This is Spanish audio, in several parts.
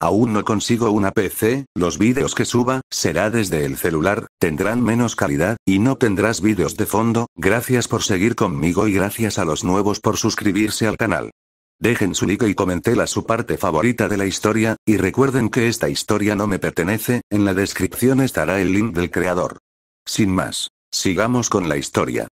aún no consigo una PC, los vídeos que suba, será desde el celular, tendrán menos calidad, y no tendrás vídeos de fondo, gracias por seguir conmigo y gracias a los nuevos por suscribirse al canal. Dejen su like y comenten su parte favorita de la historia, y recuerden que esta historia no me pertenece, en la descripción estará el link del creador. Sin más, sigamos con la historia.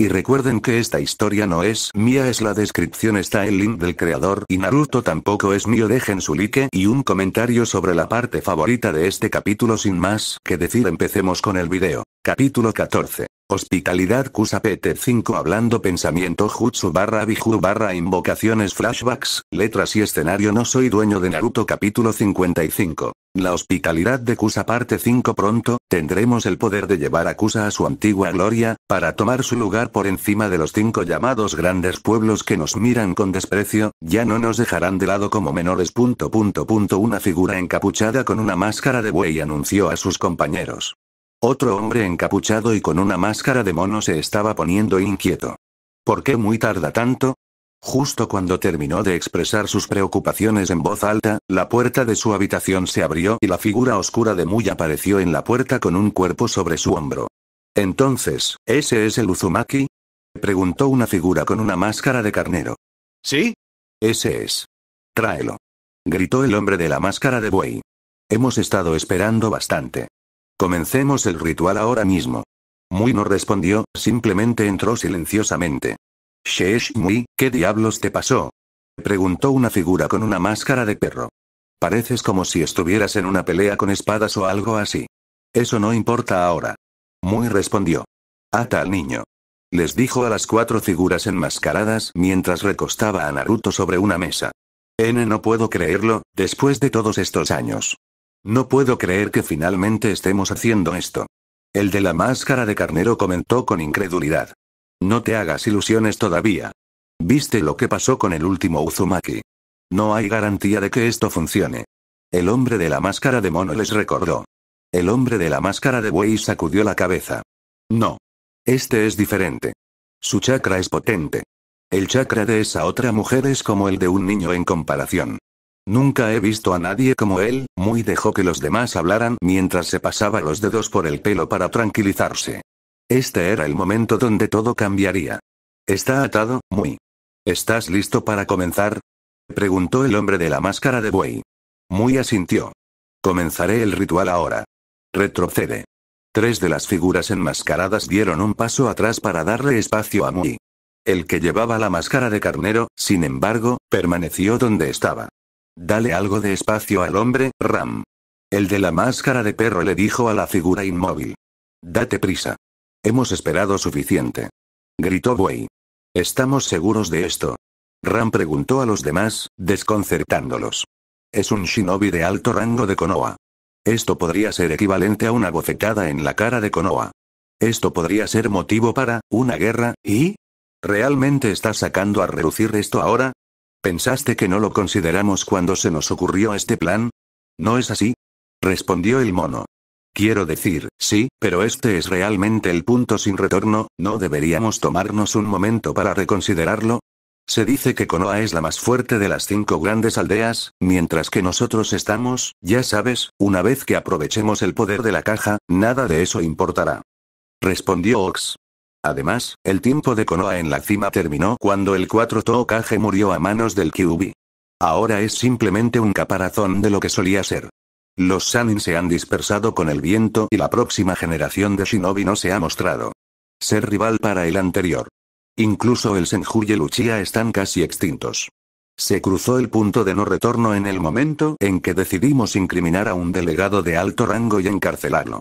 Y recuerden que esta historia no es mía, es la descripción está el link del creador y Naruto tampoco es mío. Dejen su like y un comentario sobre la parte favorita de este capítulo sin más que decir empecemos con el video. Capítulo 14. Hospitalidad Kusapete 5 Hablando pensamiento Jutsu barra Biju barra invocaciones flashbacks, letras y escenario No soy dueño de Naruto capítulo 55 la hospitalidad de Kusa parte 5 pronto, tendremos el poder de llevar a Kusa a su antigua gloria, para tomar su lugar por encima de los cinco llamados grandes pueblos que nos miran con desprecio, ya no nos dejarán de lado como menores. Punto, punto, una figura encapuchada con una máscara de buey anunció a sus compañeros. Otro hombre encapuchado y con una máscara de mono se estaba poniendo inquieto. ¿Por qué muy tarda tanto? Justo cuando terminó de expresar sus preocupaciones en voz alta, la puerta de su habitación se abrió y la figura oscura de Muy apareció en la puerta con un cuerpo sobre su hombro. Entonces, ¿ese es el Uzumaki? Preguntó una figura con una máscara de carnero. ¿Sí? Ese es. Tráelo. Gritó el hombre de la máscara de buey. Hemos estado esperando bastante. Comencemos el ritual ahora mismo. Muy no respondió, simplemente entró silenciosamente. Sheshi-mui, ¿qué diablos te pasó? Preguntó una figura con una máscara de perro. Pareces como si estuvieras en una pelea con espadas o algo así. Eso no importa ahora. Muy respondió. Ata al niño. Les dijo a las cuatro figuras enmascaradas mientras recostaba a Naruto sobre una mesa. N no puedo creerlo, después de todos estos años. No puedo creer que finalmente estemos haciendo esto. El de la máscara de carnero comentó con incredulidad. No te hagas ilusiones todavía. ¿Viste lo que pasó con el último Uzumaki? No hay garantía de que esto funcione. El hombre de la máscara de mono les recordó. El hombre de la máscara de buey sacudió la cabeza. No. Este es diferente. Su chakra es potente. El chakra de esa otra mujer es como el de un niño en comparación. Nunca he visto a nadie como él, muy dejó que los demás hablaran mientras se pasaba los dedos por el pelo para tranquilizarse. Este era el momento donde todo cambiaría. Está atado, muy. ¿Estás listo para comenzar? Preguntó el hombre de la máscara de buey. Muy asintió. Comenzaré el ritual ahora. Retrocede. Tres de las figuras enmascaradas dieron un paso atrás para darle espacio a Mui. El que llevaba la máscara de carnero, sin embargo, permaneció donde estaba. Dale algo de espacio al hombre, Ram. El de la máscara de perro le dijo a la figura inmóvil. Date prisa. Hemos esperado suficiente. Gritó Buey. ¿Estamos seguros de esto? Ram preguntó a los demás, desconcertándolos. Es un shinobi de alto rango de Konoha. Esto podría ser equivalente a una bofetada en la cara de Konoha. Esto podría ser motivo para una guerra, y... ¿Realmente estás sacando a reducir esto ahora? ¿Pensaste que no lo consideramos cuando se nos ocurrió este plan? No es así. Respondió el mono. Quiero decir, sí, pero este es realmente el punto sin retorno, ¿no deberíamos tomarnos un momento para reconsiderarlo? Se dice que Konoha es la más fuerte de las cinco grandes aldeas, mientras que nosotros estamos, ya sabes, una vez que aprovechemos el poder de la caja, nada de eso importará. Respondió Ox. Además, el tiempo de Konoha en la cima terminó cuando el 4 Tokage murió a manos del Kyubi. Ahora es simplemente un caparazón de lo que solía ser. Los Sanin se han dispersado con el viento y la próxima generación de Shinobi no se ha mostrado. Ser rival para el anterior. Incluso el Senju y el Uchiha están casi extintos. Se cruzó el punto de no retorno en el momento en que decidimos incriminar a un delegado de alto rango y encarcelarlo.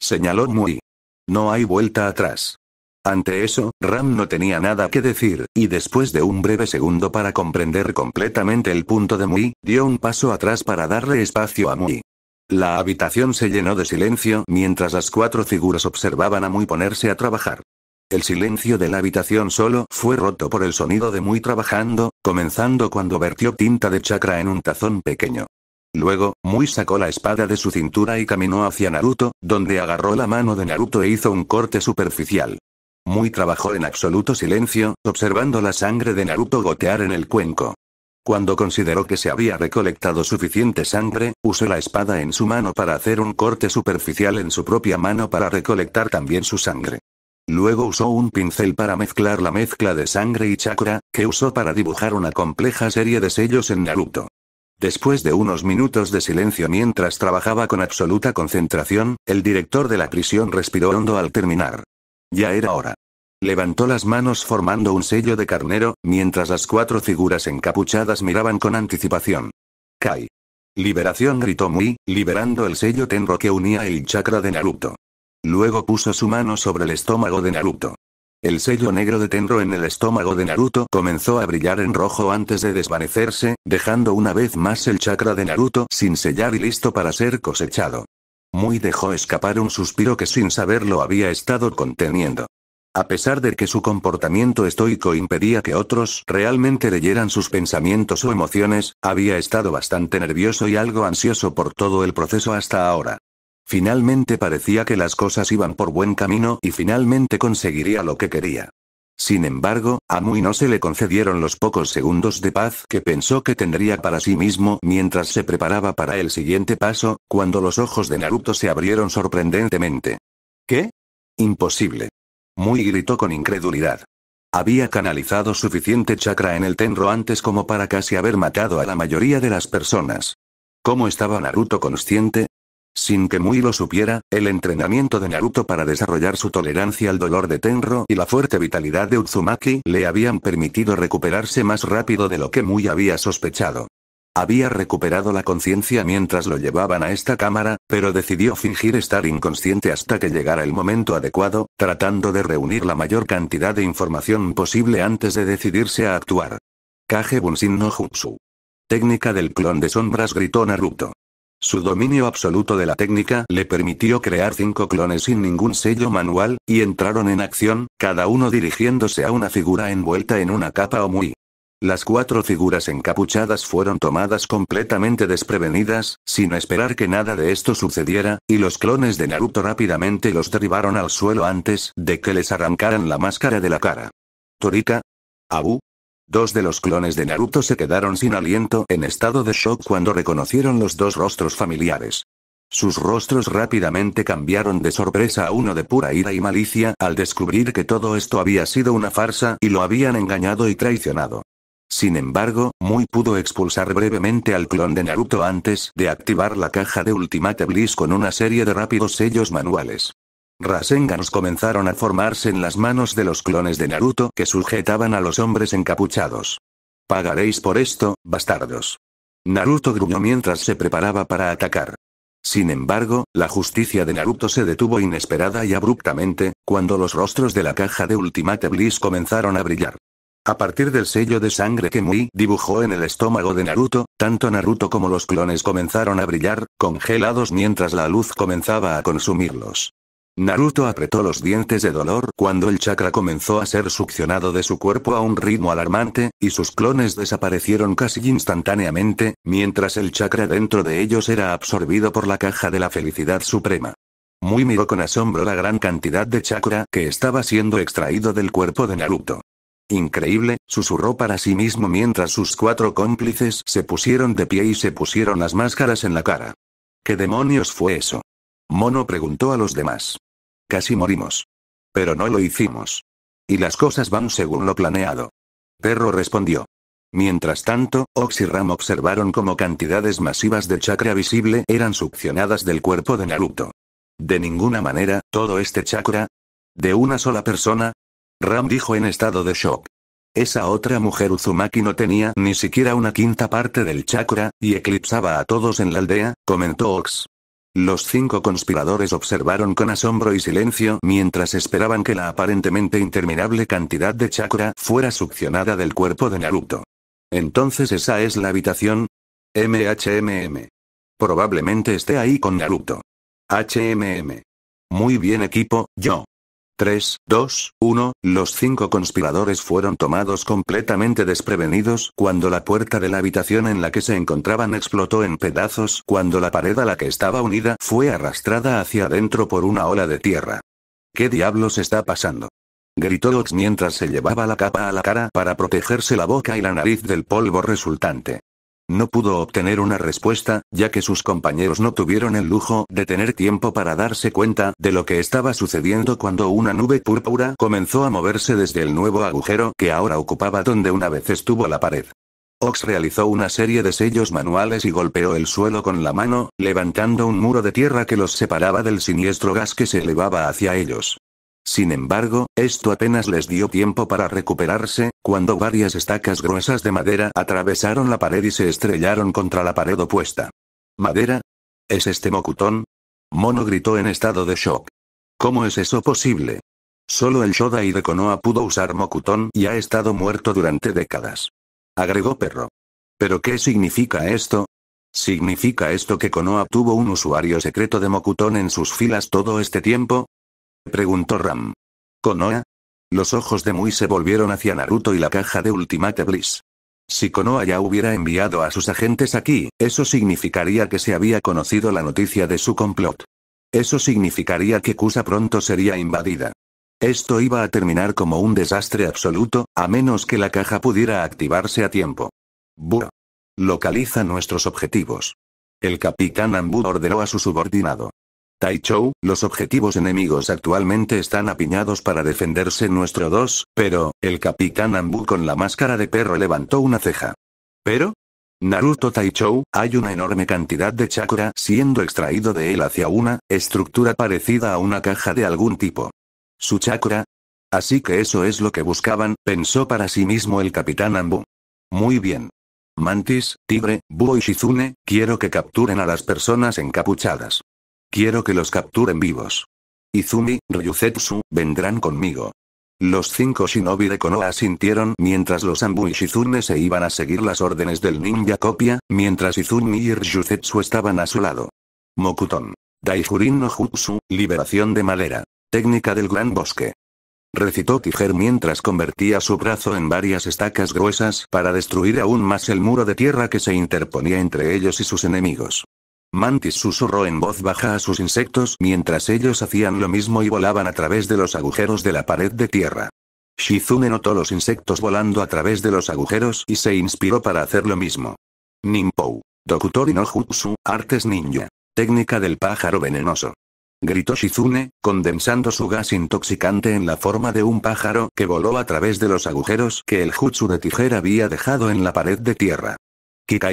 Señaló Mui. No hay vuelta atrás. Ante eso, Ram no tenía nada que decir, y después de un breve segundo para comprender completamente el punto de Mui, dio un paso atrás para darle espacio a Mui. La habitación se llenó de silencio mientras las cuatro figuras observaban a Muy ponerse a trabajar. El silencio de la habitación solo fue roto por el sonido de Muy trabajando, comenzando cuando vertió tinta de chakra en un tazón pequeño. Luego, Muy sacó la espada de su cintura y caminó hacia Naruto, donde agarró la mano de Naruto e hizo un corte superficial. Muy trabajó en absoluto silencio, observando la sangre de Naruto gotear en el cuenco. Cuando consideró que se había recolectado suficiente sangre, usó la espada en su mano para hacer un corte superficial en su propia mano para recolectar también su sangre. Luego usó un pincel para mezclar la mezcla de sangre y chakra, que usó para dibujar una compleja serie de sellos en Naruto. Después de unos minutos de silencio mientras trabajaba con absoluta concentración, el director de la prisión respiró hondo al terminar. Ya era hora. Levantó las manos formando un sello de carnero, mientras las cuatro figuras encapuchadas miraban con anticipación. Kai. Liberación gritó Mui, liberando el sello Tenro que unía el chakra de Naruto. Luego puso su mano sobre el estómago de Naruto. El sello negro de Tenro en el estómago de Naruto comenzó a brillar en rojo antes de desvanecerse, dejando una vez más el chakra de Naruto sin sellar y listo para ser cosechado. Mui dejó escapar un suspiro que sin saberlo había estado conteniendo. A pesar de que su comportamiento estoico impedía que otros realmente leyeran sus pensamientos o emociones, había estado bastante nervioso y algo ansioso por todo el proceso hasta ahora. Finalmente parecía que las cosas iban por buen camino y finalmente conseguiría lo que quería. Sin embargo, a muy no se le concedieron los pocos segundos de paz que pensó que tendría para sí mismo mientras se preparaba para el siguiente paso, cuando los ojos de Naruto se abrieron sorprendentemente. ¿Qué? Imposible. Muy gritó con incredulidad. Había canalizado suficiente chakra en el Tenro antes como para casi haber matado a la mayoría de las personas. ¿Cómo estaba Naruto consciente? Sin que Muy lo supiera, el entrenamiento de Naruto para desarrollar su tolerancia al dolor de Tenro y la fuerte vitalidad de Uzumaki le habían permitido recuperarse más rápido de lo que Muy había sospechado. Había recuperado la conciencia mientras lo llevaban a esta cámara, pero decidió fingir estar inconsciente hasta que llegara el momento adecuado, tratando de reunir la mayor cantidad de información posible antes de decidirse a actuar. Kage Bunshin no Jutsu. Técnica del clon de sombras gritó Naruto. Su dominio absoluto de la técnica le permitió crear cinco clones sin ningún sello manual, y entraron en acción, cada uno dirigiéndose a una figura envuelta en una capa o muy las cuatro figuras encapuchadas fueron tomadas completamente desprevenidas, sin esperar que nada de esto sucediera, y los clones de Naruto rápidamente los derribaron al suelo antes de que les arrancaran la máscara de la cara. Torika. Abu. Dos de los clones de Naruto se quedaron sin aliento en estado de shock cuando reconocieron los dos rostros familiares. Sus rostros rápidamente cambiaron de sorpresa a uno de pura ira y malicia al descubrir que todo esto había sido una farsa y lo habían engañado y traicionado. Sin embargo, Muy pudo expulsar brevemente al clon de Naruto antes de activar la caja de Ultimate Bliss con una serie de rápidos sellos manuales. Rasenganos comenzaron a formarse en las manos de los clones de Naruto que sujetaban a los hombres encapuchados. Pagaréis por esto, bastardos. Naruto gruñó mientras se preparaba para atacar. Sin embargo, la justicia de Naruto se detuvo inesperada y abruptamente, cuando los rostros de la caja de Ultimate Bliss comenzaron a brillar. A partir del sello de sangre que Mui dibujó en el estómago de Naruto, tanto Naruto como los clones comenzaron a brillar, congelados mientras la luz comenzaba a consumirlos. Naruto apretó los dientes de dolor cuando el chakra comenzó a ser succionado de su cuerpo a un ritmo alarmante, y sus clones desaparecieron casi instantáneamente, mientras el chakra dentro de ellos era absorbido por la caja de la felicidad suprema. Muy miró con asombro la gran cantidad de chakra que estaba siendo extraído del cuerpo de Naruto. Increíble, susurró para sí mismo mientras sus cuatro cómplices se pusieron de pie y se pusieron las máscaras en la cara. ¿Qué demonios fue eso? Mono preguntó a los demás. Casi morimos. Pero no lo hicimos. Y las cosas van según lo planeado. Perro respondió. Mientras tanto, Ox y Ram observaron cómo cantidades masivas de chakra visible eran succionadas del cuerpo de Naruto. De ninguna manera, todo este chakra. De una sola persona, Ram dijo en estado de shock. Esa otra mujer Uzumaki no tenía ni siquiera una quinta parte del chakra, y eclipsaba a todos en la aldea, comentó Ox. Los cinco conspiradores observaron con asombro y silencio mientras esperaban que la aparentemente interminable cantidad de chakra fuera succionada del cuerpo de Naruto. Entonces esa es la habitación. MHMM. Probablemente esté ahí con Naruto. HMM. Muy bien equipo, yo. 3, 2, 1, los cinco conspiradores fueron tomados completamente desprevenidos cuando la puerta de la habitación en la que se encontraban explotó en pedazos cuando la pared a la que estaba unida fue arrastrada hacia adentro por una ola de tierra. ¿Qué diablos está pasando? gritó Ox mientras se llevaba la capa a la cara para protegerse la boca y la nariz del polvo resultante. No pudo obtener una respuesta, ya que sus compañeros no tuvieron el lujo de tener tiempo para darse cuenta de lo que estaba sucediendo cuando una nube púrpura comenzó a moverse desde el nuevo agujero que ahora ocupaba donde una vez estuvo la pared. Ox realizó una serie de sellos manuales y golpeó el suelo con la mano, levantando un muro de tierra que los separaba del siniestro gas que se elevaba hacia ellos. Sin embargo, esto apenas les dio tiempo para recuperarse, cuando varias estacas gruesas de madera atravesaron la pared y se estrellaron contra la pared opuesta. ¿Madera? ¿Es este mocutón? Mono gritó en estado de shock. ¿Cómo es eso posible? Solo el Shodai de Konoha pudo usar mocutón y ha estado muerto durante décadas. Agregó Perro. ¿Pero qué significa esto? ¿Significa esto que Konoha tuvo un usuario secreto de Mokutón en sus filas todo este tiempo? preguntó Ram. ¿Konoha? Los ojos de Mui se volvieron hacia Naruto y la caja de Ultimate Bliss. Si Konoha ya hubiera enviado a sus agentes aquí, eso significaría que se había conocido la noticia de su complot. Eso significaría que Kusa pronto sería invadida. Esto iba a terminar como un desastre absoluto, a menos que la caja pudiera activarse a tiempo. Buh. Localiza nuestros objetivos. El capitán Ambu ordenó a su subordinado. Taichou, los objetivos enemigos actualmente están apiñados para defenderse nuestro dos, pero, el capitán Ambu con la máscara de perro levantó una ceja. ¿Pero? Naruto Taichou, hay una enorme cantidad de chakra siendo extraído de él hacia una estructura parecida a una caja de algún tipo. ¿Su chakra? Así que eso es lo que buscaban, pensó para sí mismo el capitán Ambu. Muy bien. Mantis, Tigre, Búho y Shizune, quiero que capturen a las personas encapuchadas. Quiero que los capturen vivos. Izumi, Ryuzetsu, vendrán conmigo. Los cinco shinobi de Konoha asintieron mientras los Anbu y Shizune se iban a seguir las órdenes del ninja copia, mientras Izumi y Ryuzetsu estaban a su lado. Mokuton. Daijurin no Jutsu, liberación de madera. Técnica del gran bosque. Recitó Tiger mientras convertía su brazo en varias estacas gruesas para destruir aún más el muro de tierra que se interponía entre ellos y sus enemigos. Mantis susurró en voz baja a sus insectos mientras ellos hacían lo mismo y volaban a través de los agujeros de la pared de tierra. Shizune notó los insectos volando a través de los agujeros y se inspiró para hacer lo mismo. Ninpou. Dokutori no Jutsu, Artes Ninja. Técnica del pájaro venenoso. Gritó Shizune, condensando su gas intoxicante en la forma de un pájaro que voló a través de los agujeros que el jutsu de tijera había dejado en la pared de tierra.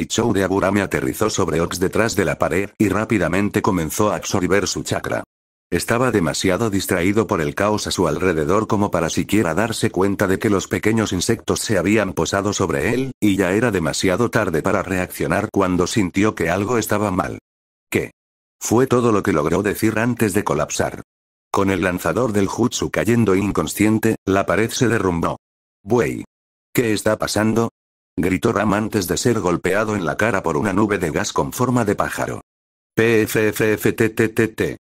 Chou de me aterrizó sobre Ox detrás de la pared, y rápidamente comenzó a absorber su chakra. Estaba demasiado distraído por el caos a su alrededor como para siquiera darse cuenta de que los pequeños insectos se habían posado sobre él, y ya era demasiado tarde para reaccionar cuando sintió que algo estaba mal. ¿Qué? Fue todo lo que logró decir antes de colapsar. Con el lanzador del jutsu cayendo inconsciente, la pared se derrumbó. Buey. ¿Qué está pasando? gritó Ram antes de ser golpeado en la cara por una nube de gas con forma de pájaro. PFFFTTTT.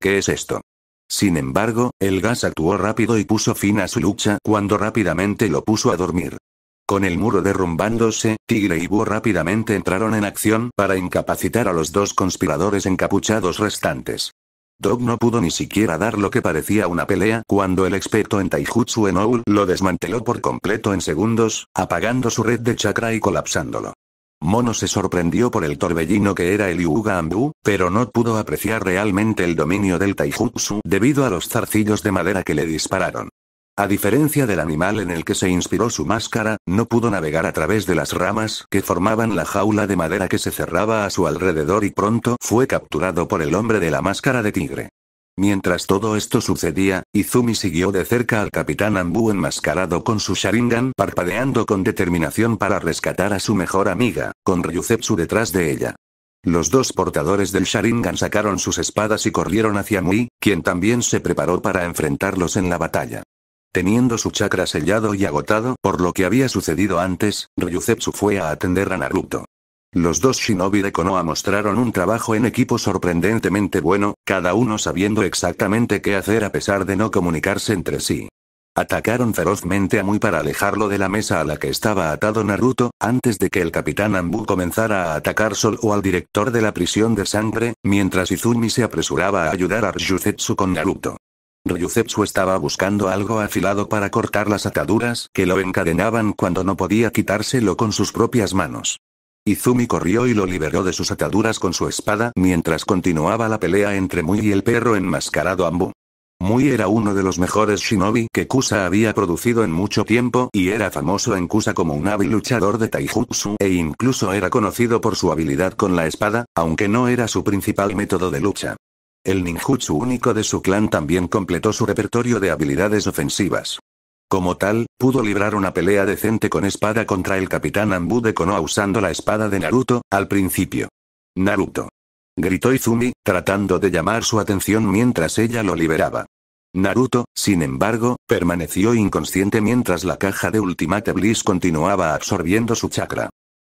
¿Qué es esto? Sin embargo, el gas actuó rápido y puso fin a su lucha cuando rápidamente lo puso a dormir. Con el muro derrumbándose, Tigre y Búho rápidamente entraron en acción para incapacitar a los dos conspiradores encapuchados restantes. Dog no pudo ni siquiera dar lo que parecía una pelea cuando el experto en Taijutsu Oul lo desmanteló por completo en segundos, apagando su red de chakra y colapsándolo. Mono se sorprendió por el torbellino que era el Yuga Ambu, pero no pudo apreciar realmente el dominio del Taijutsu debido a los zarcillos de madera que le dispararon. A diferencia del animal en el que se inspiró su máscara, no pudo navegar a través de las ramas que formaban la jaula de madera que se cerraba a su alrededor y pronto fue capturado por el hombre de la máscara de tigre. Mientras todo esto sucedía, Izumi siguió de cerca al capitán Ambu enmascarado con su Sharingan parpadeando con determinación para rescatar a su mejor amiga, con Ryuzetsu detrás de ella. Los dos portadores del Sharingan sacaron sus espadas y corrieron hacia Mui, quien también se preparó para enfrentarlos en la batalla. Teniendo su chakra sellado y agotado por lo que había sucedido antes, Ryuzetsu fue a atender a Naruto. Los dos shinobi de Konoha mostraron un trabajo en equipo sorprendentemente bueno, cada uno sabiendo exactamente qué hacer a pesar de no comunicarse entre sí. Atacaron ferozmente a Muy para alejarlo de la mesa a la que estaba atado Naruto, antes de que el capitán Ambu comenzara a atacar Sol o al director de la prisión de sangre, mientras Izumi se apresuraba a ayudar a Ryuzetsu con Naruto. Ryuzetsu estaba buscando algo afilado para cortar las ataduras que lo encadenaban cuando no podía quitárselo con sus propias manos. Izumi corrió y lo liberó de sus ataduras con su espada mientras continuaba la pelea entre Mui y el perro enmascarado Ambu. Mui era uno de los mejores shinobi que Kusa había producido en mucho tiempo y era famoso en Kusa como un hábil luchador de taijutsu e incluso era conocido por su habilidad con la espada, aunque no era su principal método de lucha. El ninjutsu único de su clan también completó su repertorio de habilidades ofensivas. Como tal, pudo librar una pelea decente con espada contra el capitán Ambu de Konoha usando la espada de Naruto, al principio. Naruto. Gritó Izumi, tratando de llamar su atención mientras ella lo liberaba. Naruto, sin embargo, permaneció inconsciente mientras la caja de Ultimate Bliss continuaba absorbiendo su chakra.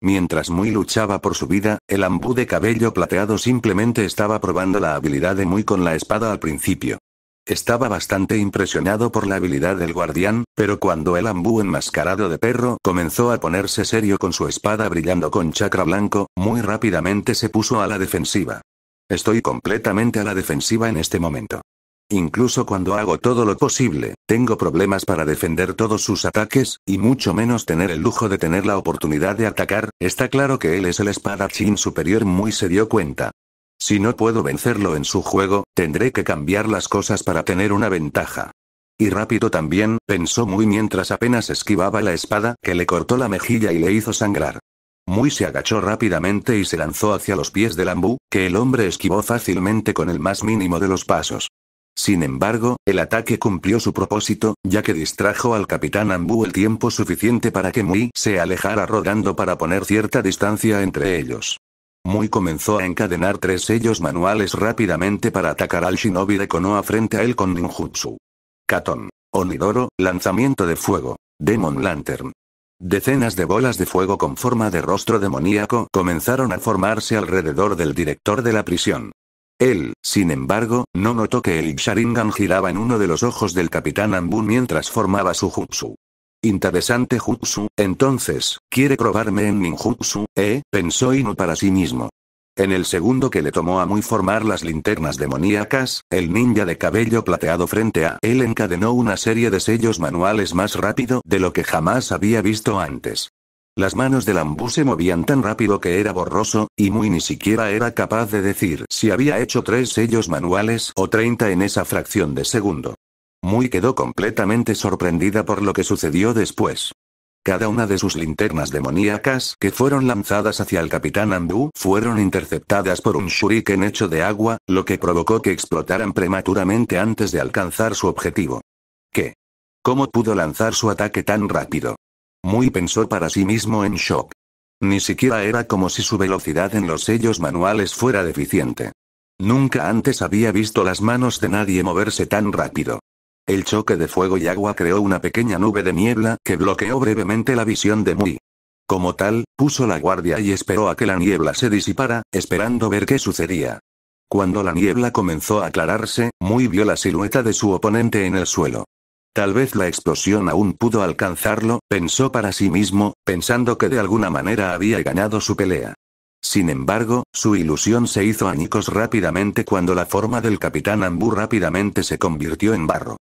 Mientras Muy luchaba por su vida, el ambú de cabello plateado simplemente estaba probando la habilidad de Muy con la espada al principio. Estaba bastante impresionado por la habilidad del guardián, pero cuando el ambú enmascarado de perro comenzó a ponerse serio con su espada brillando con chakra blanco, muy rápidamente se puso a la defensiva. Estoy completamente a la defensiva en este momento. Incluso cuando hago todo lo posible, tengo problemas para defender todos sus ataques, y mucho menos tener el lujo de tener la oportunidad de atacar, está claro que él es el espadachín superior muy se dio cuenta. Si no puedo vencerlo en su juego, tendré que cambiar las cosas para tener una ventaja. Y rápido también, pensó muy mientras apenas esquivaba la espada que le cortó la mejilla y le hizo sangrar. Muy se agachó rápidamente y se lanzó hacia los pies de Lambu, que el hombre esquivó fácilmente con el más mínimo de los pasos. Sin embargo, el ataque cumplió su propósito, ya que distrajo al capitán Ambu el tiempo suficiente para que Mui se alejara rodando para poner cierta distancia entre ellos. Mui comenzó a encadenar tres sellos manuales rápidamente para atacar al shinobi de Konoha frente a él con ninjutsu. Katon. Onidoro, lanzamiento de fuego. Demon Lantern. Decenas de bolas de fuego con forma de rostro demoníaco comenzaron a formarse alrededor del director de la prisión. Él, sin embargo, no notó que el Sharingan giraba en uno de los ojos del capitán Ambu mientras formaba su jutsu. Interesante jutsu, entonces, quiere probarme en ninjutsu, ¿eh? pensó Inu para sí mismo. En el segundo que le tomó a muy formar las linternas demoníacas, el ninja de cabello plateado frente a él encadenó una serie de sellos manuales más rápido de lo que jamás había visto antes. Las manos del ambú se movían tan rápido que era borroso, y muy ni siquiera era capaz de decir si había hecho tres sellos manuales o treinta en esa fracción de segundo. Muy quedó completamente sorprendida por lo que sucedió después. Cada una de sus linternas demoníacas que fueron lanzadas hacia el capitán Ambu fueron interceptadas por un shuriken hecho de agua, lo que provocó que explotaran prematuramente antes de alcanzar su objetivo. ¿Qué? ¿Cómo pudo lanzar su ataque tan rápido? Muy pensó para sí mismo en shock. Ni siquiera era como si su velocidad en los sellos manuales fuera deficiente. Nunca antes había visto las manos de nadie moverse tan rápido. El choque de fuego y agua creó una pequeña nube de niebla que bloqueó brevemente la visión de Muy. Como tal, puso la guardia y esperó a que la niebla se disipara, esperando ver qué sucedía. Cuando la niebla comenzó a aclararse, Muy vio la silueta de su oponente en el suelo. Tal vez la explosión aún pudo alcanzarlo, pensó para sí mismo, pensando que de alguna manera había ganado su pelea. Sin embargo, su ilusión se hizo añicos rápidamente cuando la forma del capitán Ambu rápidamente se convirtió en barro.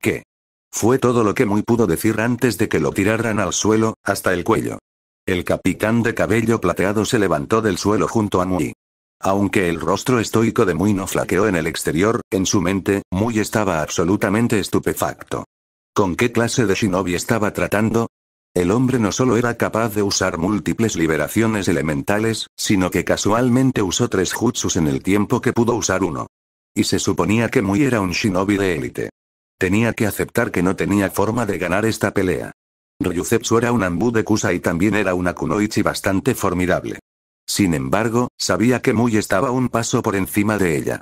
¿Qué? Fue todo lo que muy pudo decir antes de que lo tiraran al suelo, hasta el cuello. El capitán de cabello plateado se levantó del suelo junto a Muy. Aunque el rostro estoico de Muy no flaqueó en el exterior, en su mente, Muy estaba absolutamente estupefacto. ¿Con qué clase de shinobi estaba tratando? El hombre no solo era capaz de usar múltiples liberaciones elementales, sino que casualmente usó tres jutsus en el tiempo que pudo usar uno. Y se suponía que Muy era un shinobi de élite. Tenía que aceptar que no tenía forma de ganar esta pelea. Ryuzetsu era un Ambu de Kusa y también era una Kunoichi bastante formidable. Sin embargo, sabía que Muy estaba un paso por encima de ella.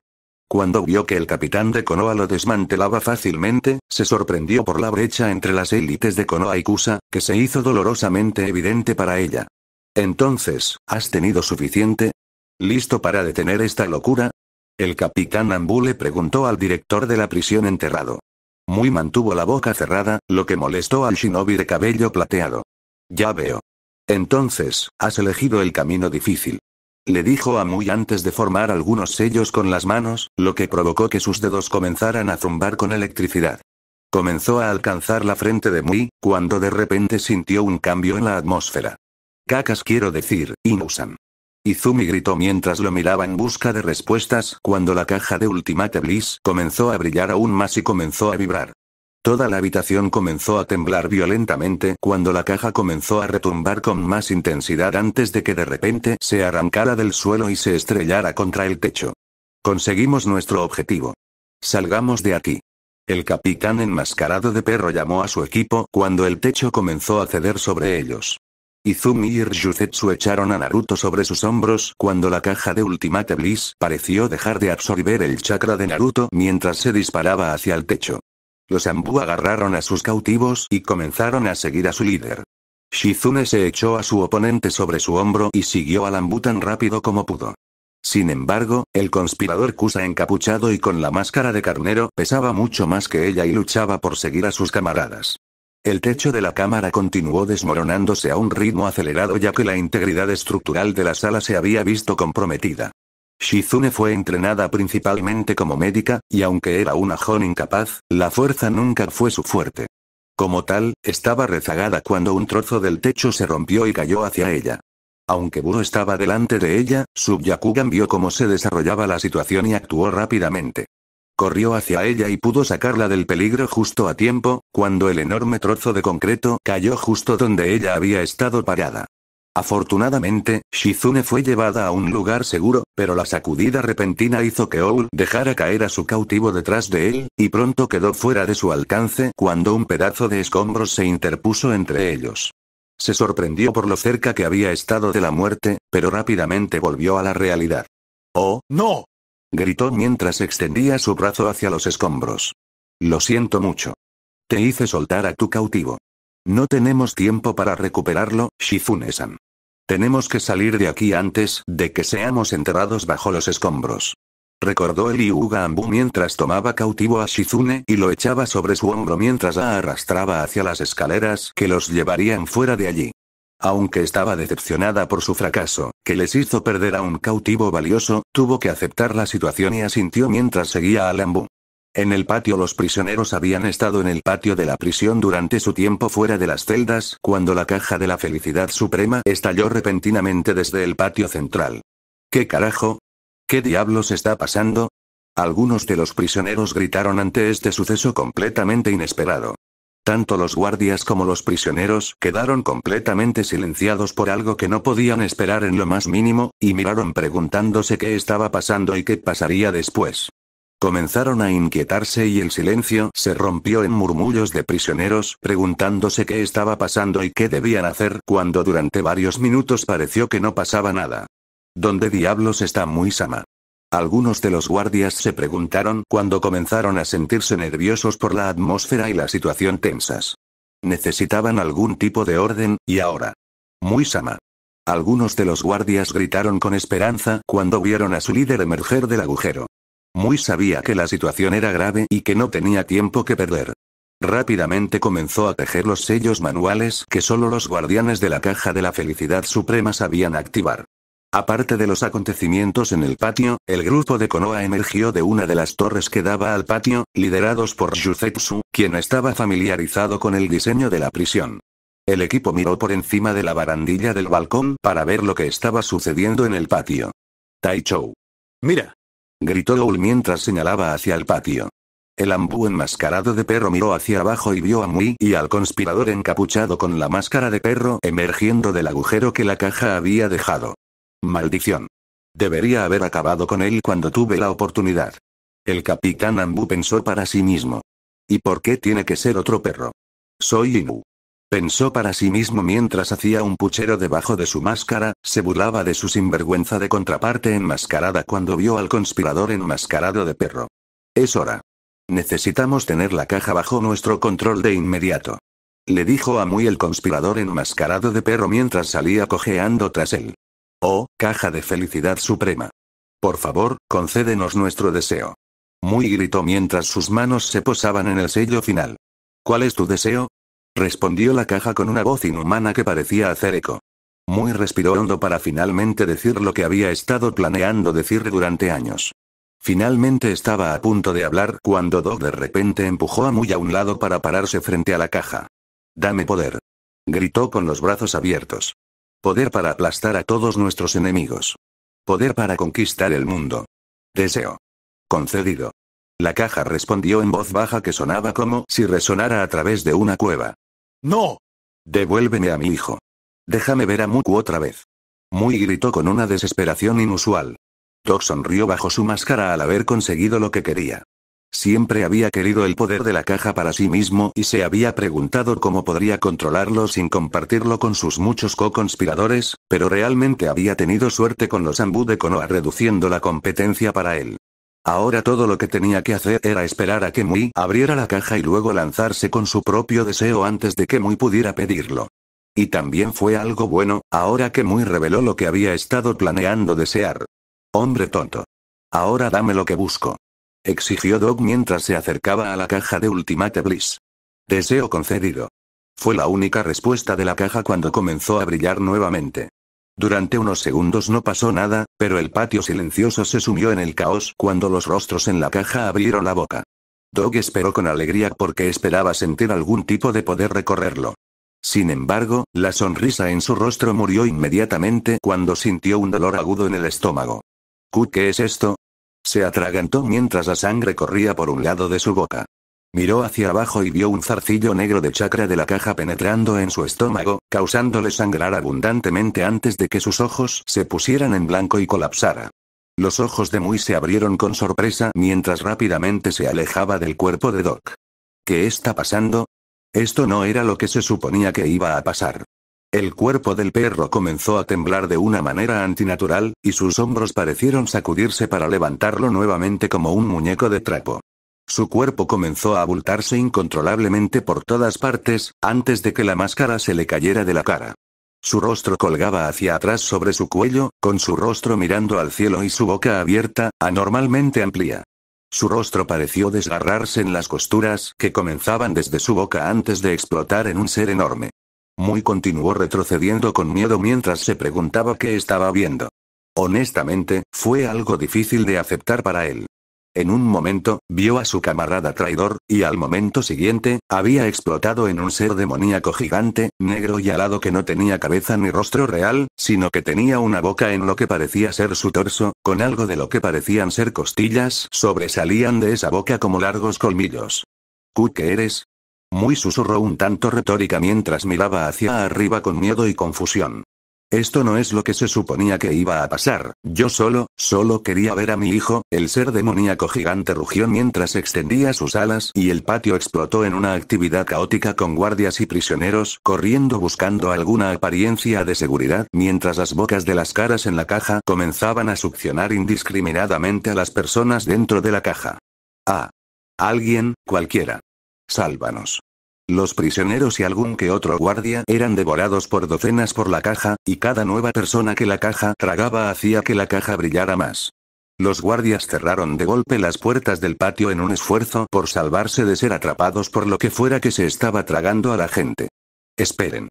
Cuando vio que el capitán de Konoha lo desmantelaba fácilmente, se sorprendió por la brecha entre las élites de Konoha y Kusa, que se hizo dolorosamente evidente para ella. Entonces, ¿has tenido suficiente? ¿Listo para detener esta locura? El capitán Ambu le preguntó al director de la prisión enterrado. Muy mantuvo la boca cerrada, lo que molestó al shinobi de cabello plateado. Ya veo. Entonces, has elegido el camino difícil le dijo a Muy antes de formar algunos sellos con las manos, lo que provocó que sus dedos comenzaran a zumbar con electricidad. Comenzó a alcanzar la frente de Muy, cuando de repente sintió un cambio en la atmósfera. Cacas quiero decir, Inusan. Izumi gritó mientras lo miraba en busca de respuestas cuando la caja de Ultimate Bliss comenzó a brillar aún más y comenzó a vibrar. Toda la habitación comenzó a temblar violentamente cuando la caja comenzó a retumbar con más intensidad antes de que de repente se arrancara del suelo y se estrellara contra el techo. Conseguimos nuestro objetivo. Salgamos de aquí. El capitán enmascarado de perro llamó a su equipo cuando el techo comenzó a ceder sobre ellos. Izumi y Ryuzetsu echaron a Naruto sobre sus hombros cuando la caja de Ultimate Bliss pareció dejar de absorber el chakra de Naruto mientras se disparaba hacia el techo. Los Ambu agarraron a sus cautivos y comenzaron a seguir a su líder. Shizune se echó a su oponente sobre su hombro y siguió al Ambu tan rápido como pudo. Sin embargo, el conspirador Kusa encapuchado y con la máscara de carnero pesaba mucho más que ella y luchaba por seguir a sus camaradas. El techo de la cámara continuó desmoronándose a un ritmo acelerado ya que la integridad estructural de la sala se había visto comprometida. Shizune fue entrenada principalmente como médica, y aunque era una joven incapaz, la fuerza nunca fue su fuerte. Como tal, estaba rezagada cuando un trozo del techo se rompió y cayó hacia ella. Aunque Buro estaba delante de ella, Subyakugan vio cómo se desarrollaba la situación y actuó rápidamente. Corrió hacia ella y pudo sacarla del peligro justo a tiempo, cuando el enorme trozo de concreto cayó justo donde ella había estado parada. Afortunadamente, Shizune fue llevada a un lugar seguro, pero la sacudida repentina hizo que Owl dejara caer a su cautivo detrás de él, y pronto quedó fuera de su alcance cuando un pedazo de escombros se interpuso entre ellos. Se sorprendió por lo cerca que había estado de la muerte, pero rápidamente volvió a la realidad. ¡Oh, no! gritó mientras extendía su brazo hacia los escombros. Lo siento mucho. Te hice soltar a tu cautivo. No tenemos tiempo para recuperarlo, Shizune-san. Tenemos que salir de aquí antes de que seamos enterrados bajo los escombros. Recordó el Yuga Ambu mientras tomaba cautivo a Shizune y lo echaba sobre su hombro mientras la arrastraba hacia las escaleras que los llevarían fuera de allí. Aunque estaba decepcionada por su fracaso, que les hizo perder a un cautivo valioso, tuvo que aceptar la situación y asintió mientras seguía a Lambu. En el patio los prisioneros habían estado en el patio de la prisión durante su tiempo fuera de las celdas, cuando la caja de la felicidad suprema estalló repentinamente desde el patio central. ¿Qué carajo? ¿Qué diablos está pasando? Algunos de los prisioneros gritaron ante este suceso completamente inesperado. Tanto los guardias como los prisioneros quedaron completamente silenciados por algo que no podían esperar en lo más mínimo, y miraron preguntándose qué estaba pasando y qué pasaría después. Comenzaron a inquietarse y el silencio se rompió en murmullos de prisioneros preguntándose qué estaba pasando y qué debían hacer cuando durante varios minutos pareció que no pasaba nada. ¿Dónde diablos está Muisama? Algunos de los guardias se preguntaron cuando comenzaron a sentirse nerviosos por la atmósfera y la situación tensas. Necesitaban algún tipo de orden, y ahora. Muisama. Algunos de los guardias gritaron con esperanza cuando vieron a su líder emerger del agujero. Muy sabía que la situación era grave y que no tenía tiempo que perder. Rápidamente comenzó a tejer los sellos manuales que solo los guardianes de la caja de la felicidad suprema sabían activar. Aparte de los acontecimientos en el patio, el grupo de Konoha emergió de una de las torres que daba al patio, liderados por Yuzetsu, quien estaba familiarizado con el diseño de la prisión. El equipo miró por encima de la barandilla del balcón para ver lo que estaba sucediendo en el patio. Taichou. Mira, gritó Owl mientras señalaba hacia el patio. El Ambu enmascarado de perro miró hacia abajo y vio a Mui y al conspirador encapuchado con la máscara de perro emergiendo del agujero que la caja había dejado. Maldición. Debería haber acabado con él cuando tuve la oportunidad. El capitán Ambu pensó para sí mismo. ¿Y por qué tiene que ser otro perro? Soy Inu. Pensó para sí mismo mientras hacía un puchero debajo de su máscara, se burlaba de su sinvergüenza de contraparte enmascarada cuando vio al conspirador enmascarado de perro. Es hora. Necesitamos tener la caja bajo nuestro control de inmediato. Le dijo a Muy el conspirador enmascarado de perro mientras salía cojeando tras él. Oh, caja de felicidad suprema. Por favor, concédenos nuestro deseo. Muy gritó mientras sus manos se posaban en el sello final. ¿Cuál es tu deseo? respondió la caja con una voz inhumana que parecía hacer eco. Muy respiró hondo para finalmente decir lo que había estado planeando decir durante años. Finalmente estaba a punto de hablar cuando Doug de repente empujó a Muy a un lado para pararse frente a la caja. Dame poder. Gritó con los brazos abiertos. Poder para aplastar a todos nuestros enemigos. Poder para conquistar el mundo. Deseo. Concedido. La caja respondió en voz baja que sonaba como si resonara a través de una cueva. No. Devuélveme a mi hijo. Déjame ver a Muku otra vez. Muy gritó con una desesperación inusual. Doc sonrió bajo su máscara al haber conseguido lo que quería. Siempre había querido el poder de la caja para sí mismo y se había preguntado cómo podría controlarlo sin compartirlo con sus muchos co-conspiradores, pero realmente había tenido suerte con los Ambu de Konoha reduciendo la competencia para él. Ahora todo lo que tenía que hacer era esperar a que Mui abriera la caja y luego lanzarse con su propio deseo antes de que Mui pudiera pedirlo. Y también fue algo bueno, ahora que Mui reveló lo que había estado planeando desear. Hombre tonto. Ahora dame lo que busco. Exigió Dog mientras se acercaba a la caja de Ultimate Bliss. Deseo concedido. Fue la única respuesta de la caja cuando comenzó a brillar nuevamente. Durante unos segundos no pasó nada, pero el patio silencioso se sumió en el caos cuando los rostros en la caja abrieron la boca. Dog esperó con alegría porque esperaba sentir algún tipo de poder recorrerlo. Sin embargo, la sonrisa en su rostro murió inmediatamente cuando sintió un dolor agudo en el estómago. ¿Qué es esto? Se atragantó mientras la sangre corría por un lado de su boca. Miró hacia abajo y vio un zarcillo negro de chakra de la caja penetrando en su estómago, causándole sangrar abundantemente antes de que sus ojos se pusieran en blanco y colapsara. Los ojos de Muy se abrieron con sorpresa mientras rápidamente se alejaba del cuerpo de Doc. ¿Qué está pasando? Esto no era lo que se suponía que iba a pasar. El cuerpo del perro comenzó a temblar de una manera antinatural, y sus hombros parecieron sacudirse para levantarlo nuevamente como un muñeco de trapo. Su cuerpo comenzó a abultarse incontrolablemente por todas partes, antes de que la máscara se le cayera de la cara. Su rostro colgaba hacia atrás sobre su cuello, con su rostro mirando al cielo y su boca abierta, anormalmente amplia. Su rostro pareció desgarrarse en las costuras que comenzaban desde su boca antes de explotar en un ser enorme. Muy continuó retrocediendo con miedo mientras se preguntaba qué estaba viendo. Honestamente, fue algo difícil de aceptar para él. En un momento, vio a su camarada traidor, y al momento siguiente, había explotado en un ser demoníaco gigante, negro y alado que no tenía cabeza ni rostro real, sino que tenía una boca en lo que parecía ser su torso, con algo de lo que parecían ser costillas, sobresalían de esa boca como largos colmillos. qué eres? Muy susurró un tanto retórica mientras miraba hacia arriba con miedo y confusión. Esto no es lo que se suponía que iba a pasar, yo solo, solo quería ver a mi hijo, el ser demoníaco gigante rugió mientras extendía sus alas y el patio explotó en una actividad caótica con guardias y prisioneros corriendo buscando alguna apariencia de seguridad mientras las bocas de las caras en la caja comenzaban a succionar indiscriminadamente a las personas dentro de la caja. Ah. Alguien, cualquiera. Sálvanos. Los prisioneros y algún que otro guardia eran devorados por docenas por la caja, y cada nueva persona que la caja tragaba hacía que la caja brillara más. Los guardias cerraron de golpe las puertas del patio en un esfuerzo por salvarse de ser atrapados por lo que fuera que se estaba tragando a la gente. Esperen.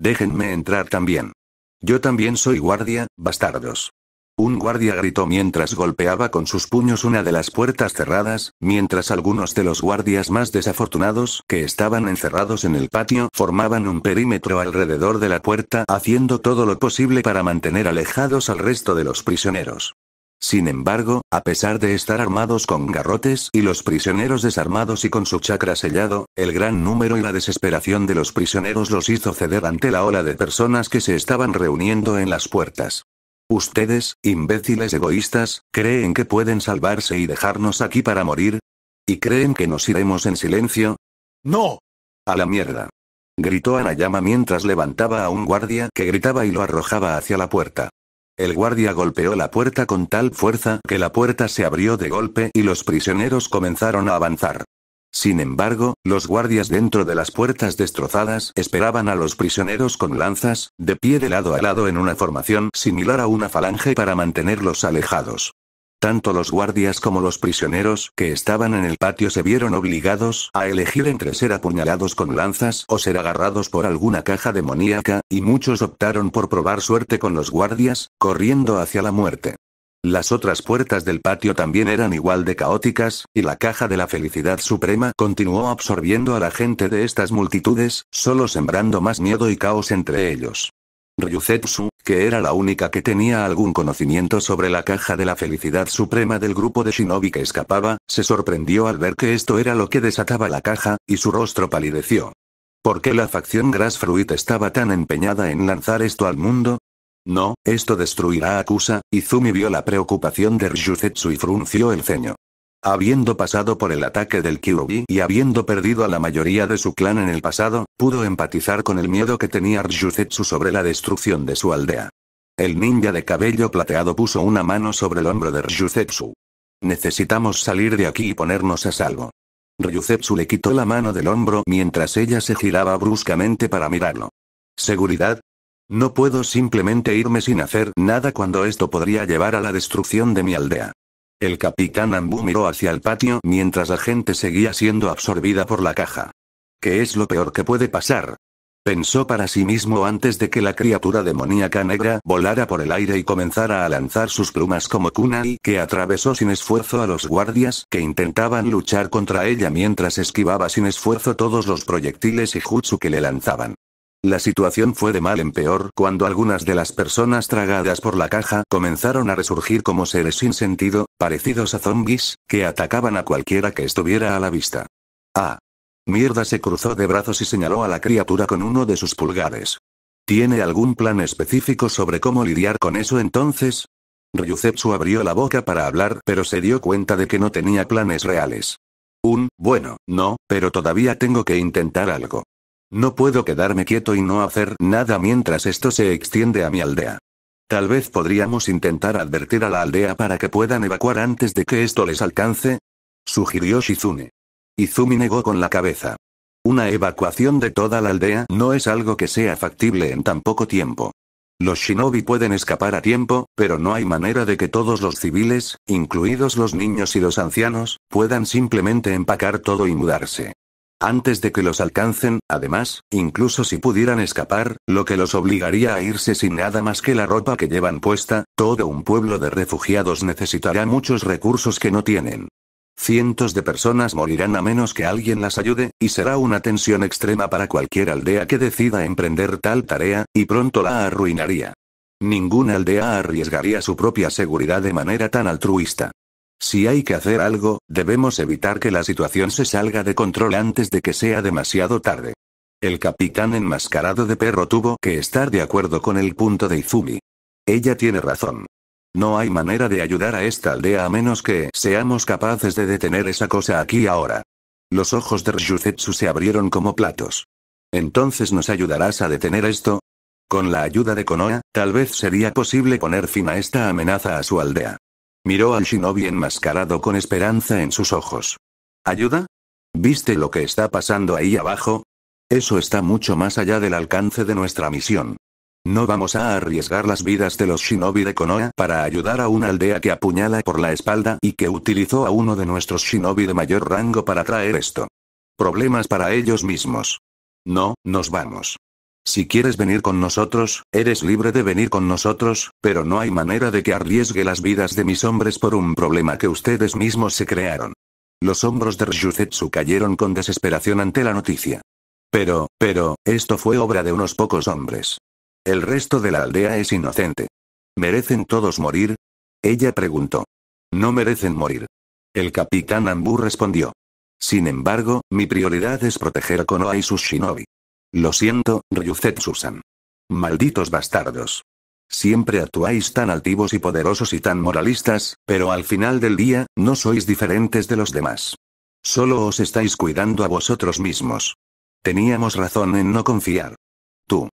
Déjenme entrar también. Yo también soy guardia, bastardos. Un guardia gritó mientras golpeaba con sus puños una de las puertas cerradas, mientras algunos de los guardias más desafortunados que estaban encerrados en el patio formaban un perímetro alrededor de la puerta haciendo todo lo posible para mantener alejados al resto de los prisioneros. Sin embargo, a pesar de estar armados con garrotes y los prisioneros desarmados y con su chakra sellado, el gran número y la desesperación de los prisioneros los hizo ceder ante la ola de personas que se estaban reuniendo en las puertas. Ustedes, imbéciles egoístas, ¿creen que pueden salvarse y dejarnos aquí para morir? ¿Y creen que nos iremos en silencio? ¡No! ¡A la mierda! Gritó Anayama mientras levantaba a un guardia que gritaba y lo arrojaba hacia la puerta. El guardia golpeó la puerta con tal fuerza que la puerta se abrió de golpe y los prisioneros comenzaron a avanzar. Sin embargo, los guardias dentro de las puertas destrozadas esperaban a los prisioneros con lanzas, de pie de lado a lado en una formación similar a una falange para mantenerlos alejados. Tanto los guardias como los prisioneros que estaban en el patio se vieron obligados a elegir entre ser apuñalados con lanzas o ser agarrados por alguna caja demoníaca, y muchos optaron por probar suerte con los guardias, corriendo hacia la muerte. Las otras puertas del patio también eran igual de caóticas, y la caja de la felicidad suprema continuó absorbiendo a la gente de estas multitudes, solo sembrando más miedo y caos entre ellos. Ryuzetsu, que era la única que tenía algún conocimiento sobre la caja de la felicidad suprema del grupo de shinobi que escapaba, se sorprendió al ver que esto era lo que desataba la caja, y su rostro palideció. ¿Por qué la facción Grassfruit estaba tan empeñada en lanzar esto al mundo? No, esto destruirá a Kusa, Izumi vio la preocupación de Ryuzetsu y frunció el ceño. Habiendo pasado por el ataque del Kyuubi y habiendo perdido a la mayoría de su clan en el pasado, pudo empatizar con el miedo que tenía Ryuzetsu sobre la destrucción de su aldea. El ninja de cabello plateado puso una mano sobre el hombro de Ryuzetsu. Necesitamos salir de aquí y ponernos a salvo. Ryuzetsu le quitó la mano del hombro mientras ella se giraba bruscamente para mirarlo. Seguridad, no puedo simplemente irme sin hacer nada cuando esto podría llevar a la destrucción de mi aldea. El capitán Ambu miró hacia el patio mientras la gente seguía siendo absorbida por la caja. ¿Qué es lo peor que puede pasar? Pensó para sí mismo antes de que la criatura demoníaca negra volara por el aire y comenzara a lanzar sus plumas como kunai que atravesó sin esfuerzo a los guardias que intentaban luchar contra ella mientras esquivaba sin esfuerzo todos los proyectiles y jutsu que le lanzaban. La situación fue de mal en peor cuando algunas de las personas tragadas por la caja comenzaron a resurgir como seres sin sentido, parecidos a zombies, que atacaban a cualquiera que estuviera a la vista. Ah. Mierda se cruzó de brazos y señaló a la criatura con uno de sus pulgares. ¿Tiene algún plan específico sobre cómo lidiar con eso entonces? Ryuzetsu abrió la boca para hablar, pero se dio cuenta de que no tenía planes reales. Un, bueno, no, pero todavía tengo que intentar algo. No puedo quedarme quieto y no hacer nada mientras esto se extiende a mi aldea. Tal vez podríamos intentar advertir a la aldea para que puedan evacuar antes de que esto les alcance, sugirió Shizune. Izumi negó con la cabeza. Una evacuación de toda la aldea no es algo que sea factible en tan poco tiempo. Los shinobi pueden escapar a tiempo, pero no hay manera de que todos los civiles, incluidos los niños y los ancianos, puedan simplemente empacar todo y mudarse. Antes de que los alcancen, además, incluso si pudieran escapar, lo que los obligaría a irse sin nada más que la ropa que llevan puesta, todo un pueblo de refugiados necesitará muchos recursos que no tienen. Cientos de personas morirán a menos que alguien las ayude, y será una tensión extrema para cualquier aldea que decida emprender tal tarea, y pronto la arruinaría. Ninguna aldea arriesgaría su propia seguridad de manera tan altruista. Si hay que hacer algo, debemos evitar que la situación se salga de control antes de que sea demasiado tarde. El capitán enmascarado de perro tuvo que estar de acuerdo con el punto de Izumi. Ella tiene razón. No hay manera de ayudar a esta aldea a menos que seamos capaces de detener esa cosa aquí ahora. Los ojos de Ryuzetsu se abrieron como platos. ¿Entonces nos ayudarás a detener esto? Con la ayuda de Konoha, tal vez sería posible poner fin a esta amenaza a su aldea. Miró al shinobi enmascarado con esperanza en sus ojos. ¿Ayuda? ¿Viste lo que está pasando ahí abajo? Eso está mucho más allá del alcance de nuestra misión. No vamos a arriesgar las vidas de los shinobi de Konoha para ayudar a una aldea que apuñala por la espalda y que utilizó a uno de nuestros shinobi de mayor rango para traer esto. Problemas para ellos mismos. No, nos vamos. Si quieres venir con nosotros, eres libre de venir con nosotros, pero no hay manera de que arriesgue las vidas de mis hombres por un problema que ustedes mismos se crearon. Los hombros de Ryuzetsu cayeron con desesperación ante la noticia. Pero, pero, esto fue obra de unos pocos hombres. El resto de la aldea es inocente. ¿Merecen todos morir? Ella preguntó. No merecen morir. El capitán Ambu respondió. Sin embargo, mi prioridad es proteger a Konoha y sus shinobi. Lo siento, Ryuzetsu-san. Malditos bastardos. Siempre actuáis tan altivos y poderosos y tan moralistas, pero al final del día, no sois diferentes de los demás. Solo os estáis cuidando a vosotros mismos. Teníamos razón en no confiar. Tú.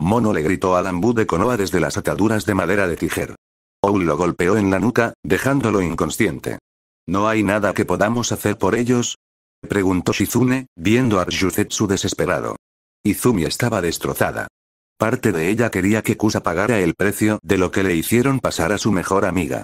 Mono le gritó a ambú de Konoha desde las ataduras de madera de Tijer. Oul lo golpeó en la nuca, dejándolo inconsciente. ¿No hay nada que podamos hacer por ellos? Preguntó Shizune, viendo a Ryuzetsu desesperado. Izumi estaba destrozada. Parte de ella quería que Kusa pagara el precio de lo que le hicieron pasar a su mejor amiga.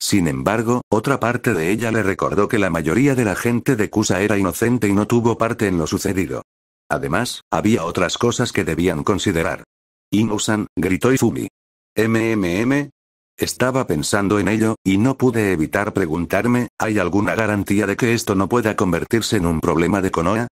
Sin embargo, otra parte de ella le recordó que la mayoría de la gente de Kusa era inocente y no tuvo parte en lo sucedido. Además, había otras cosas que debían considerar. Inusan, gritó Izumi. ¿MMM? Estaba pensando en ello, y no pude evitar preguntarme, ¿hay alguna garantía de que esto no pueda convertirse en un problema de Konoha?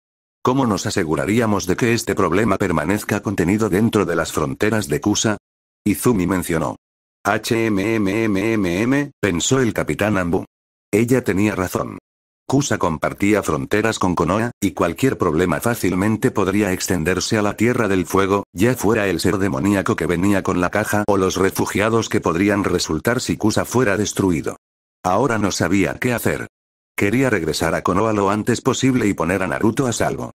¿Cómo nos aseguraríamos de que este problema permanezca contenido dentro de las fronteras de Kusa? Izumi mencionó. HMMMMM, pensó el capitán Ambu. Ella tenía razón. Kusa compartía fronteras con Konoa, y cualquier problema fácilmente podría extenderse a la Tierra del Fuego, ya fuera el ser demoníaco que venía con la caja o los refugiados que podrían resultar si Kusa fuera destruido. Ahora no sabía qué hacer. Quería regresar a Konoha lo antes posible y poner a Naruto a salvo.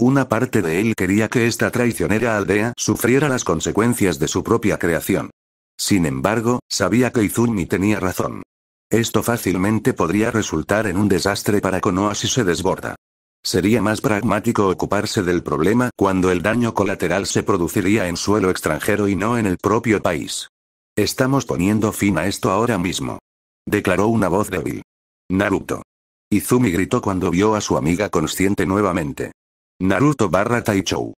Una parte de él quería que esta traicionera aldea sufriera las consecuencias de su propia creación. Sin embargo, sabía que Izumi tenía razón. Esto fácilmente podría resultar en un desastre para Konoha si se desborda. Sería más pragmático ocuparse del problema cuando el daño colateral se produciría en suelo extranjero y no en el propio país. Estamos poniendo fin a esto ahora mismo. Declaró una voz débil. Naruto. Izumi gritó cuando vio a su amiga consciente nuevamente. Naruto barra Taichou.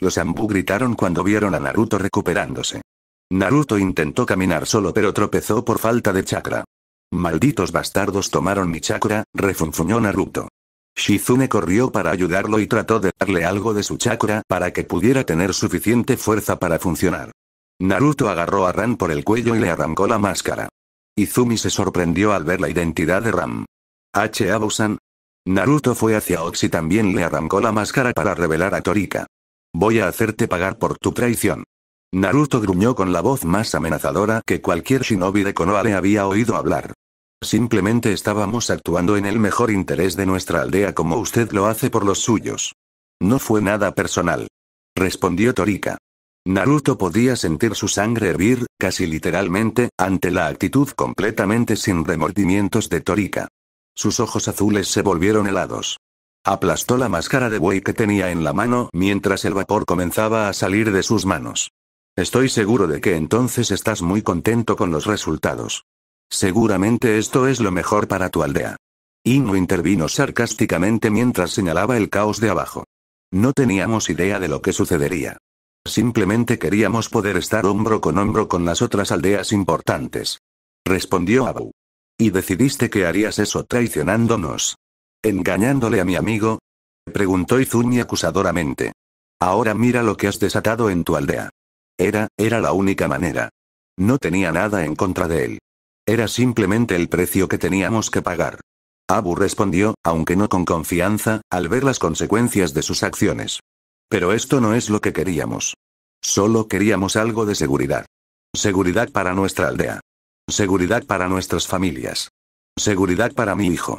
Los Ambu gritaron cuando vieron a Naruto recuperándose. Naruto intentó caminar solo pero tropezó por falta de chakra. Malditos bastardos tomaron mi chakra, refunfuñó Naruto. Shizune corrió para ayudarlo y trató de darle algo de su chakra para que pudiera tener suficiente fuerza para funcionar. Naruto agarró a Ram por el cuello y le arrancó la máscara. Izumi se sorprendió al ver la identidad de Ram. H. Abusan. Naruto fue hacia Ox y también le arrancó la máscara para revelar a Torika. Voy a hacerte pagar por tu traición. Naruto gruñó con la voz más amenazadora que cualquier shinobi de Konoha le había oído hablar. Simplemente estábamos actuando en el mejor interés de nuestra aldea como usted lo hace por los suyos. No fue nada personal. Respondió Torika. Naruto podía sentir su sangre hervir, casi literalmente, ante la actitud completamente sin remordimientos de Torika. Sus ojos azules se volvieron helados. Aplastó la máscara de buey que tenía en la mano mientras el vapor comenzaba a salir de sus manos. Estoy seguro de que entonces estás muy contento con los resultados. Seguramente esto es lo mejor para tu aldea. Inno intervino sarcásticamente mientras señalaba el caos de abajo. No teníamos idea de lo que sucedería. Simplemente queríamos poder estar hombro con hombro con las otras aldeas importantes. Respondió Abu. ¿Y decidiste que harías eso traicionándonos? ¿Engañándole a mi amigo? Preguntó Izumi acusadoramente. Ahora mira lo que has desatado en tu aldea. Era, era la única manera. No tenía nada en contra de él. Era simplemente el precio que teníamos que pagar. Abu respondió, aunque no con confianza, al ver las consecuencias de sus acciones. Pero esto no es lo que queríamos. Solo queríamos algo de seguridad. Seguridad para nuestra aldea. Seguridad para nuestras familias. Seguridad para mi hijo.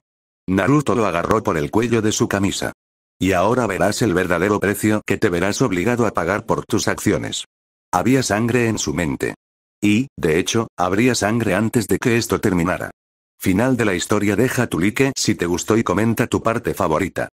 Naruto lo agarró por el cuello de su camisa. Y ahora verás el verdadero precio que te verás obligado a pagar por tus acciones. Había sangre en su mente. Y, de hecho, habría sangre antes de que esto terminara. Final de la historia deja tu like si te gustó y comenta tu parte favorita.